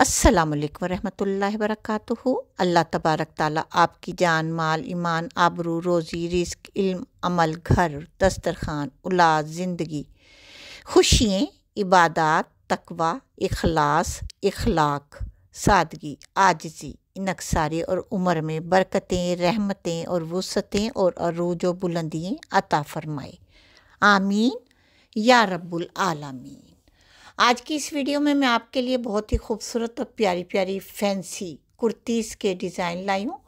रहमतुल्लाहि व वरक अल्लाह तबारक ताला आपकी जान माल ईमान आबरू रोज़ी रिस्क इल्म अमल घर दस्तरखान औलाद ज़िंदगी खुशियाँ इबादत तकवा इखलास इखलाक सादगी आजजी इनकसारी और उम्र में बरकतें रहमतें और वसतें और अरूज बुलंदियाँ अता फ़रमाए आमीन या रब्बुल आलमीन आज की इस वीडियो में मैं आपके लिए बहुत ही खूबसूरत और प्यारी प्यारी फैंसी कुर्तीज़ के डिज़ाइन लाई हूँ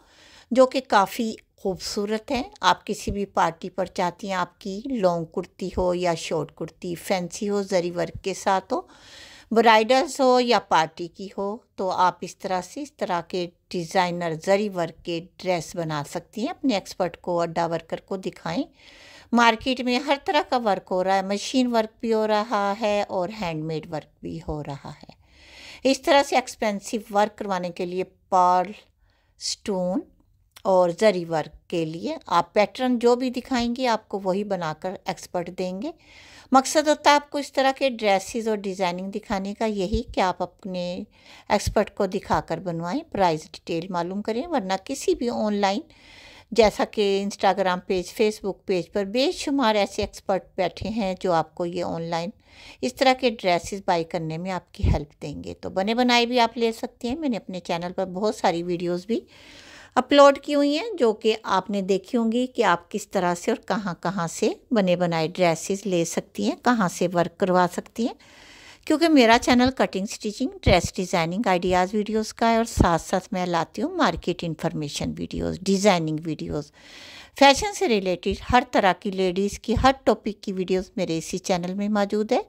जो कि काफ़ी खूबसूरत हैं आप किसी भी पार्टी पर चाहती हैं आपकी लॉन्ग कुर्ती हो या शॉर्ट कुर्ती फैंसी हो जरी वर्क के साथ हो ब्राइडल्स हो या पार्टी की हो तो आप इस तरह से इस तरह के डिज़ाइनर जरी वर्क के ड्रेस बना सकती हैं अपने एक्सपर्ट को अड्डा वर्कर को दिखाएं मार्केट में हर तरह का वर्क हो रहा है मशीन वर्क भी हो रहा है और हैंडमेड वर्क भी हो रहा है इस तरह से एक्सपेंसिव वर्क करवाने के लिए पार्ल स्टोन और जरी वर्क के लिए आप पैटर्न जो भी दिखाएंगे आपको वही बनाकर एक्सपर्ट देंगे मकसद होता है आपको इस तरह के ड्रेसेस और डिज़ाइनिंग दिखाने का यही कि आप अपने एक्सपर्ट को दिखाकर बनवाएं प्राइस डिटेल मालूम करें वरना किसी भी ऑनलाइन जैसा कि इंस्टाग्राम पेज फेसबुक पेज पर बेशुमार ऐसे एक्सपर्ट बैठे हैं जो आपको ये ऑनलाइन इस तरह के ड्रेसेस बाई करने में आपकी हेल्प देंगे तो बने बनाए भी आप ले सकते हैं मैंने अपने चैनल पर बहुत सारी वीडियोज़ भी अपलोड की हुई हैं जो कि आपने देखी होंगी कि आप किस तरह से और कहाँ कहाँ से बने बनाए ड्रेसेस ले सकती हैं कहाँ से वर्क करवा सकती हैं क्योंकि मेरा channel cutting stitching dress designing ideas videos का है और साथ साथ मैं लाती हूँ market information videos designing videos fashion से रिलेटेड हर तरह की लेडीज़ की हर टॉपिक की वीडियोस मेरे इसी चैनल में मौजूद है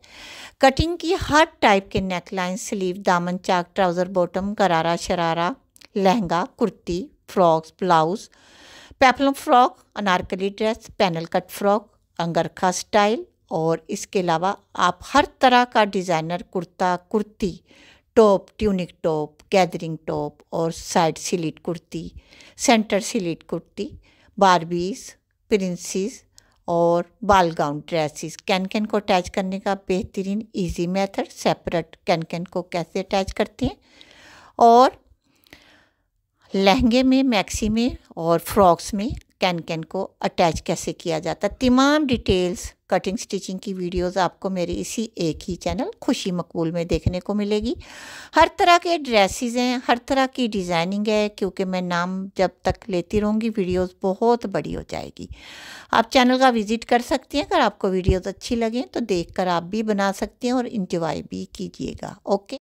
कटिंग की हर टाइप के नेकलाइन स्लीव दामन चाक ट्राउज़र बॉटम करारा sharara lehenga kurti frocks blouse peplum frock Anarkali dress panel cut frock angrakha style और इसके अलावा आप हर तरह का designer kurta kurti top tunic top gathering top और side slit kurti centre slit kurti Barbies princess और ball gown dresses can can को अटैच करने का बेहतरीन easy method separate can can को कैसे अटैच करते हैं और लहंगे में मैक्सी में और फ्रॉक्स में कैन कैन को अटैच कैसे किया जाता है तमाम डिटेल्स कटिंग स्टिचिंग की वीडियोस आपको मेरे इसी एक ही चैनल खुशी मकबूल में देखने को मिलेगी हर तरह के ड्रेसेस हैं हर तरह की डिज़ाइनिंग है क्योंकि मैं नाम जब तक लेती रहूँगी वीडियोस बहुत बड़ी हो जाएगी आप चैनल का विज़िट कर सकते हैं अगर आपको वीडियोज़ अच्छी लगें तो देख आप भी बना सकते हैं और इंजॉय भी कीजिएगा ओके